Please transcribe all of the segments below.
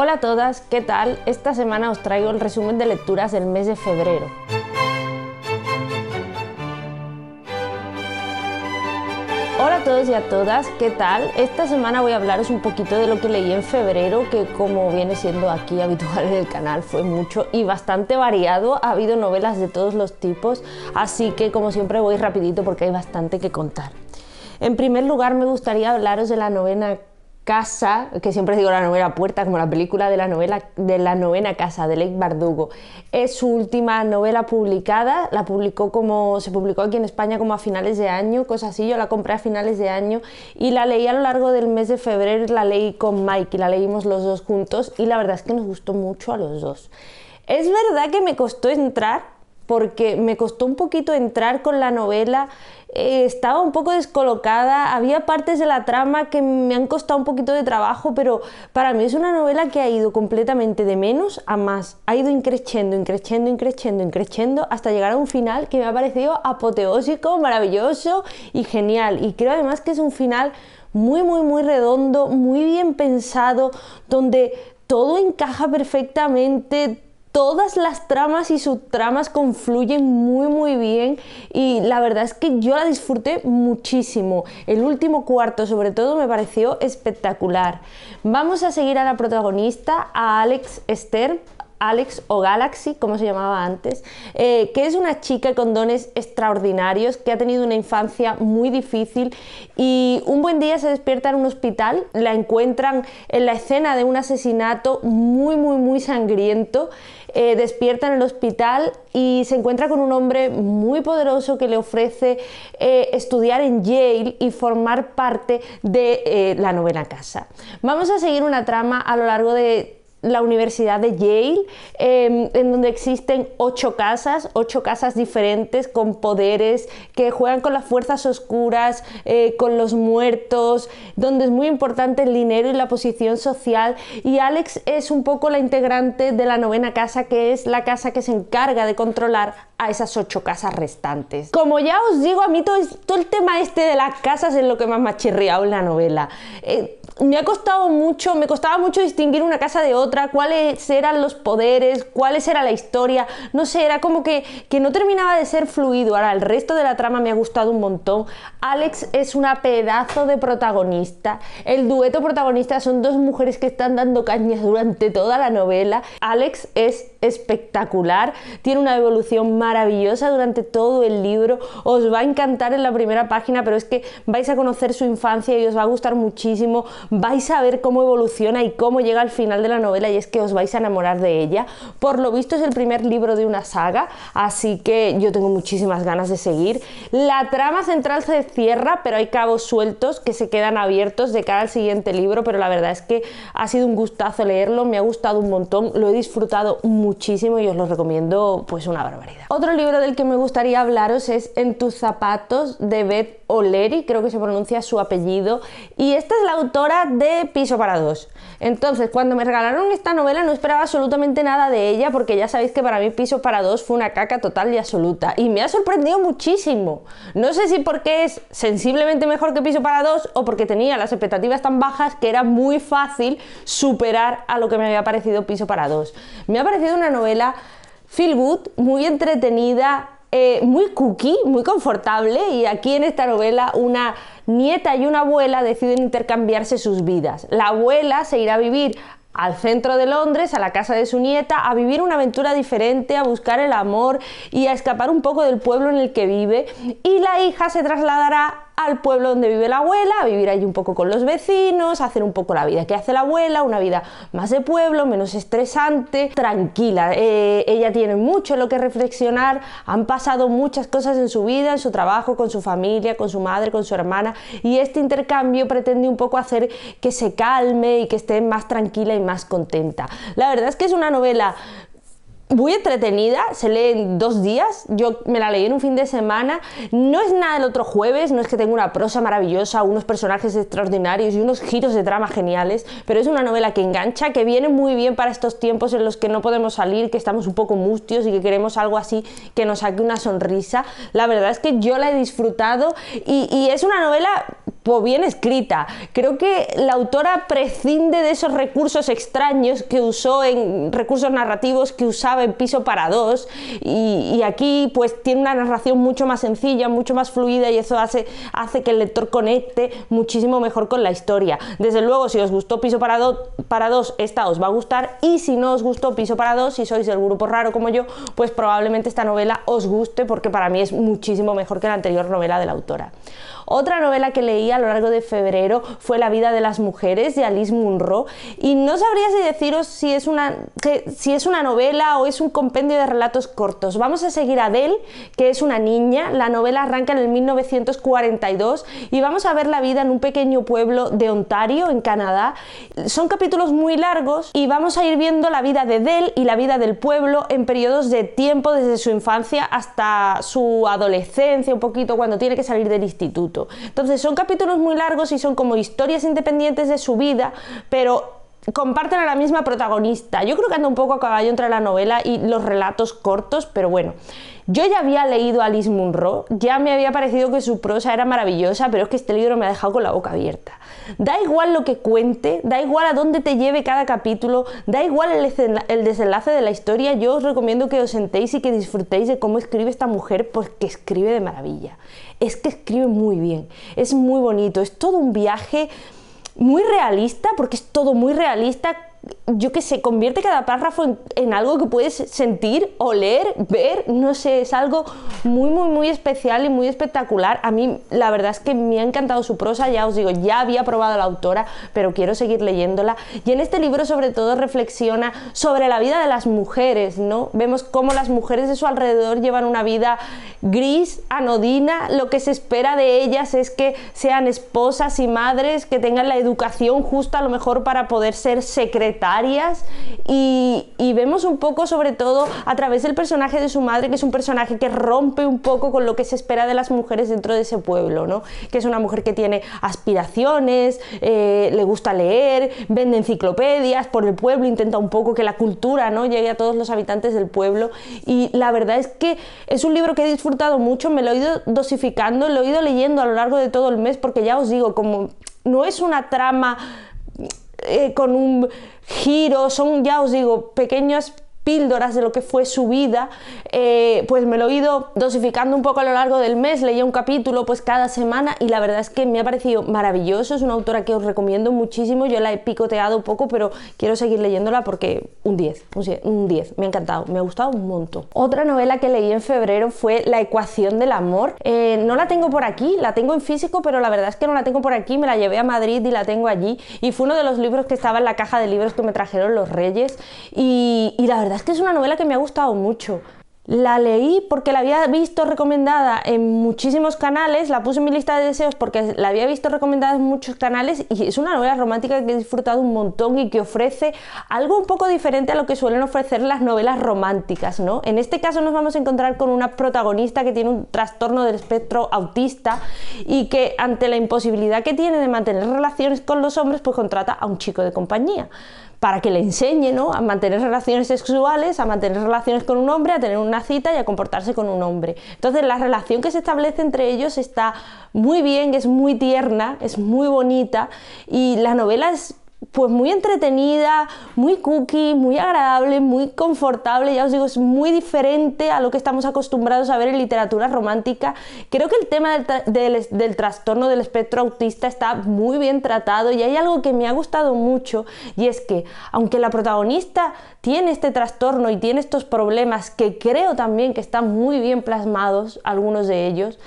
Hola a todas, ¿qué tal? Esta semana os traigo el resumen de lecturas del mes de febrero. Hola a todos y a todas, ¿qué tal? Esta semana voy a hablaros un poquito de lo que leí en febrero, que como viene siendo aquí habitual en el canal, fue mucho y bastante variado. Ha habido novelas de todos los tipos, así que como siempre voy rapidito porque hay bastante que contar. En primer lugar me gustaría hablaros de la novena casa, que siempre digo la novela puerta, como la película de la novela de la novena casa de Lake Bardugo. Es su última novela publicada, la publicó como se publicó aquí en España como a finales de año, cosa así, yo la compré a finales de año y la leí a lo largo del mes de febrero, la leí con Mike y la leímos los dos juntos y la verdad es que nos gustó mucho a los dos. Es verdad que me costó entrar porque me costó un poquito entrar con la novela, eh, estaba un poco descolocada, había partes de la trama que me han costado un poquito de trabajo, pero para mí es una novela que ha ido completamente de menos a más, ha ido increciendo, increciendo, increciendo, increciendo, hasta llegar a un final que me ha parecido apoteósico, maravilloso y genial. Y creo además que es un final muy, muy, muy redondo, muy bien pensado, donde todo encaja perfectamente, todas las tramas y subtramas confluyen muy muy bien y la verdad es que yo la disfruté muchísimo. El último cuarto sobre todo me pareció espectacular. Vamos a seguir a la protagonista, a Alex Stern. Alex o Galaxy, como se llamaba antes, eh, que es una chica con dones extraordinarios, que ha tenido una infancia muy difícil y un buen día se despierta en un hospital, la encuentran en la escena de un asesinato muy, muy, muy sangriento, eh, despierta en el hospital y se encuentra con un hombre muy poderoso que le ofrece eh, estudiar en Yale y formar parte de la novena casa. Vamos a seguir una trama a lo largo de la Universidad de Yale, em, en donde existen ocho casas, ocho casas diferentes con poderes que juegan con las fuerzas oscuras, eh, con los muertos, donde es muy importante el dinero y la posición social. Y Alex es un poco la integrante de la novena casa, que es la casa que se encarga de controlar a esas ocho casas restantes. Como ya os digo, a mí todo, el tema este de las casas es lo que más me ha chirriado en la novela. Eh, me ha costado mucho, me costaba mucho distinguir una casa de otra cuáles eran los poderes, cuáles era la historia, no sé, era como que, que no terminaba de ser fluido. Ahora, el resto de la trama me ha gustado un montón. Alex es una pedazo de protagonista. El dueto protagonista son dos mujeres que están dando cañas durante toda la novela. Alex es espectacular, tiene una evolución maravillosa durante todo el libro, os va a encantar en la primera página, pero es que vais a conocer su infancia y os va a gustar muchísimo, vais a ver cómo evoluciona y cómo llega al final de la novela y es que os vais a enamorar de ella. Por lo visto es el primer libro de una saga, así que yo tengo muchísimas ganas de seguir. La trama central se cierra, pero hay cabos sueltos que se quedan abiertos de cara al siguiente libro, pero la verdad es que ha sido un gustazo leerlo, me ha gustado un montón, lo he disfrutado mucho muchísimo y os lo recomiendo pues una barbaridad. Otro libro del que me gustaría hablaros es En tus zapatos de Beth O'Leary, creo que se pronuncia su apellido, y esta es la autora de Piso para dos. Entonces, cuando me regalaron esta novela no esperaba absolutamente nada de ella porque ya sabéis que para mí Piso para dos fue una caca total y absoluta y me ha sorprendido muchísimo. No sé si porque es sensiblemente mejor que Piso para dos o porque tenía las expectativas tan bajas que era muy fácil superar a lo que me había parecido Piso para dos. Me ha parecido una novela feel good, muy entretenida, eh, muy cookie, muy confortable, y aquí en esta novela una nieta y una abuela deciden intercambiarse sus vidas. La abuela se irá a vivir al centro de Londres, a la casa de su nieta, a vivir una aventura diferente, a buscar el amor y a escapar un poco del pueblo en el que vive. Y la hija se trasladará al pueblo donde vive la abuela, a vivir allí un poco con los vecinos, hacer un poco la vida que hace la abuela, una vida más de pueblo, menos estresante, tranquila. Eh, ella tiene mucho en lo que reflexionar, han pasado muchas cosas en su vida, en su trabajo, con su familia, con su madre, con su hermana, y este intercambio pretende un poco hacer que se calme y que esté más tranquila y más contenta. La verdad es que es una novela muy entretenida, se lee en dos días, yo me la leí en un fin de semana, no es nada el otro jueves, no es que tenga una prosa maravillosa, unos personajes extraordinarios y unos giros de trama geniales, pero es una novela que engancha, que viene muy bien para estos tiempos en los que no podemos salir, que estamos un poco mustios y que queremos algo así que nos saque una sonrisa. La verdad es que yo la he disfrutado y, y es una novela pues bien escrita. Creo que la autora prescinde de esos recursos extraños que usó en recursos narrativos que usaba en Piso para dos y, aquí pues tiene una narración mucho más sencilla, mucho más fluida y eso hace, hace que el lector conecte muchísimo mejor con la historia. Desde luego, si os gustó Piso para, para dos, esta os va a gustar y si no os gustó Piso para dos, si sois del grupo raro como yo, pues probablemente esta novela os guste porque para mí es muchísimo mejor que la anterior novela de la autora. Otra novela que leí a lo largo de febrero fue La vida de las mujeres de Alice Munro y no sabría si deciros si es una, que, si es una novela o es un compendio de relatos cortos. Vamos a seguir a Del, que es una niña. La novela arranca en el 1942 y vamos a ver la vida en un pequeño pueblo de Ontario, en Canadá. Son capítulos muy largos y vamos a ir viendo la vida de Del y la vida del pueblo en periodos de tiempo desde su infancia hasta su adolescencia, un poquito cuando tiene que salir del instituto. Entonces son capítulos muy largos y son como historias independientes de su vida, pero comparten a la misma protagonista. Yo creo que anda un poco a caballo entre la novela y los relatos cortos, pero bueno. Yo ya había leído a Alice Munro, ya me había parecido que su prosa era maravillosa, pero es que este libro me ha dejado con la boca abierta. Da igual lo que cuente, da igual a dónde te lleve cada capítulo, da igual el, el desenlace de la historia, yo os recomiendo que os sentéis y que disfrutéis de cómo escribe esta mujer, porque escribe de maravilla. Es que escribe muy bien, es muy bonito, es todo un viaje muy realista, porque es todo muy realista, yo que sé, convierte cada párrafo en, algo que puedes sentir, oler, ver, no sé, es algo muy, muy, muy especial y muy espectacular. A mí la verdad es que me ha encantado su prosa, ya os digo, ya había probado la autora, pero quiero seguir leyéndola. Y en este libro sobre todo reflexiona sobre la vida de las mujeres, ¿no? Vemos cómo las mujeres de su alrededor llevan una vida gris, anodina, lo que se espera de ellas es que sean esposas y madres, que tengan la educación justa a lo mejor para poder ser secretarias y, vemos un poco sobre todo a través del personaje de su madre, que es un personaje que rompe un poco con lo que se espera de las mujeres dentro de ese pueblo, ¿no? que es una mujer que tiene aspiraciones, eh, le gusta leer, vende enciclopedias por el pueblo, intenta un poco que la cultura ¿no? llegue a todos los habitantes del pueblo y la verdad es que es un libro que he mucho, me lo he ido dosificando, lo he ido leyendo a lo largo de todo el mes, porque ya os digo, como no es una trama eh, con un giro, son, ya os digo, pequeños píldoras de lo que fue su vida, eh, pues me lo he ido dosificando un poco a lo largo del mes, leía un capítulo pues cada semana y la verdad es que me ha parecido maravilloso, es una autora que os recomiendo muchísimo, yo la he picoteado un poco, pero quiero seguir leyéndola porque un 10, un 10, me ha encantado, me ha gustado un montón. Otra novela que leí en febrero fue La ecuación del amor, eh, no la tengo por aquí, la tengo en físico, pero la verdad es que no la tengo por aquí, me la llevé a Madrid y la tengo allí y fue uno de los libros que estaba en la caja de libros que me trajeron los reyes y la verdad es que es una novela que me ha gustado mucho. La leí porque la había visto recomendada en muchísimos canales, la puse en mi lista de deseos porque la había visto recomendada en muchos canales y es una novela romántica que he disfrutado un montón y que ofrece algo un poco diferente a lo que suelen ofrecer las novelas románticas, ¿no? En este caso nos vamos a encontrar con una protagonista que tiene un trastorno del espectro autista y que ante la imposibilidad que tiene de mantener relaciones con los hombres, pues contrata a un chico de compañía para que le enseñe ¿no? a mantener relaciones sexuales, a mantener relaciones con un hombre, a tener una cita y a comportarse con un hombre. Entonces la relación que se establece entre ellos está muy bien, es muy tierna, es muy bonita y la novela es pues muy entretenida, muy cookie, muy agradable, muy confortable, ya os digo, es muy diferente a lo que estamos acostumbrados a ver en literatura romántica. Creo que el tema del, del, trastorno del espectro autista está muy bien tratado y hay algo que me ha gustado mucho y es que aunque la protagonista tiene este trastorno y tiene estos problemas que creo también que están muy bien plasmados, algunos de ellos,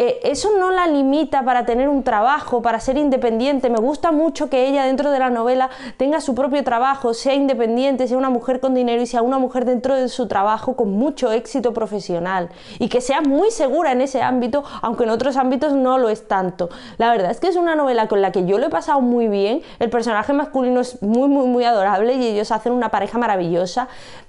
eh, eso no la limita para tener un trabajo, para ser independiente. Me gusta mucho que ella dentro de la novela tenga su propio trabajo, sea independiente, sea una mujer con dinero y sea una mujer dentro de su trabajo con mucho éxito profesional y que sea muy segura en ese ámbito, aunque en otros ámbitos no lo es tanto. La verdad es que es una novela con la que yo lo he pasado muy bien, el personaje masculino es muy, muy, muy adorable y ellos hacen una pareja maravillosa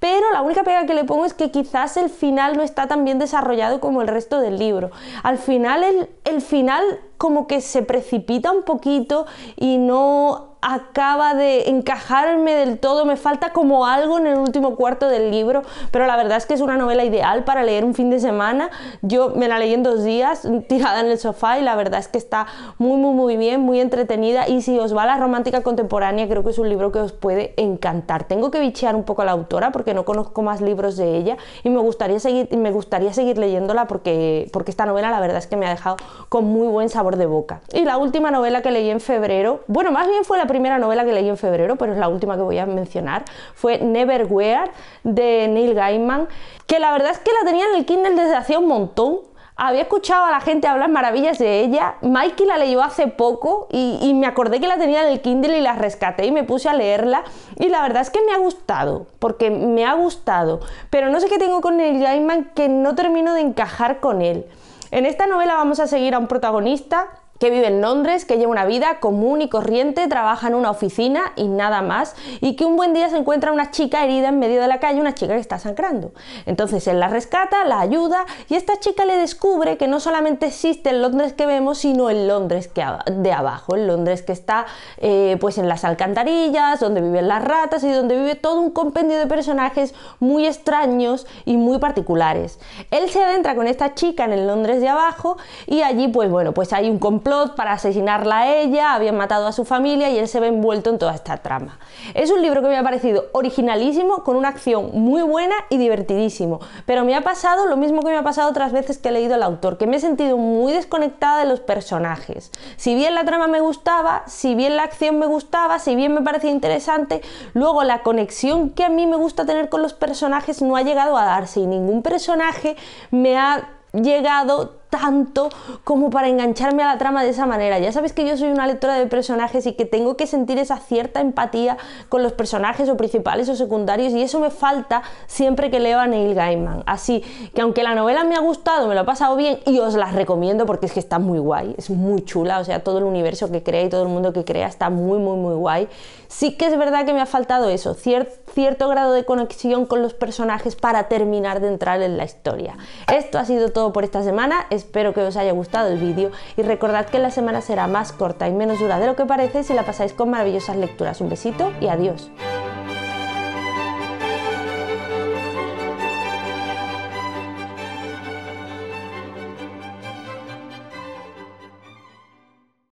pero la única pega que le pongo es que quizás el final no está tan bien desarrollado como el resto del libro. Al final el, el final como que se precipita un poquito y no acaba de encajarme del todo, me falta como algo en el último cuarto del libro, pero la verdad es que es una novela ideal para leer un fin de semana. Yo me la leí en dos días, tirada en el sofá, y la verdad es que está muy, muy, muy bien, muy entretenida. Y si os va la romántica contemporánea, creo que es un libro que os puede encantar. Tengo que bichear un poco a la autora porque no conozco más libros de ella y me gustaría seguir, me gustaría seguir leyéndola porque, porque esta novela la verdad es que me ha dejado con muy buen sabor de boca. Y la última novela que leí en febrero, bueno, más bien fue la primera novela que leí en febrero, pero es la última que voy a mencionar, fue Neverwhere de Neil Gaiman, que la verdad es que la tenía en el Kindle desde hacía un montón, había escuchado a la gente hablar maravillas de ella. Mikey la leyó hace poco y, me acordé que la tenía en el Kindle y la rescaté y me puse a leerla. Y la verdad es que me ha gustado, porque me ha gustado. Pero no sé qué tengo con Neil Gaiman que no termino de encajar con él. En esta novela vamos a seguir a un protagonista que vive en Londres, que lleva una vida común y corriente, trabaja en una oficina y nada más, y que un buen día se encuentra una chica herida en medio de la calle, una chica que está sangrando. Entonces él la rescata, la ayuda, y esta chica le descubre que no solamente existe el Londres que vemos, sino el Londres que de abajo, el Londres que está eh, pues en las alcantarillas, donde viven las ratas y donde vive todo un compendio de personajes muy extraños y muy particulares. Él se adentra con esta chica en el Londres de abajo y allí pues bueno, pues hay un complejo para asesinarla a ella, habían matado a su familia y él se ve envuelto en toda esta trama. Es un libro que me ha parecido originalísimo, con una acción muy buena y divertidísimo, pero me ha pasado lo mismo que me ha pasado otras veces que he leído el autor, que me he sentido muy desconectada de los personajes. Si bien la trama me gustaba, si bien la acción me gustaba, si bien me parecía interesante, luego la conexión que a mí me gusta tener con los personajes no ha llegado a darse y ningún personaje me ha llegado tanto como para engancharme a la trama de esa manera. Ya sabéis que yo soy una lectora de personajes y que tengo que sentir esa cierta empatía con los personajes o principales o secundarios y eso me falta siempre que leo a Neil Gaiman. Así que aunque la novela me ha gustado, me lo ha pasado bien y os la recomiendo porque es que está muy guay, es muy chula, o sea, todo el universo que crea y todo el mundo que crea está muy, muy, muy guay. Sí que es verdad que me ha faltado eso, cierto, grado de conexión con los personajes para terminar de entrar en la historia. Esto ha sido todo por esta semana. Espero que os haya gustado el vídeo y recordad que la semana será más corta y menos dura de lo que parece si la pasáis con maravillosas lecturas. Un besito y adiós.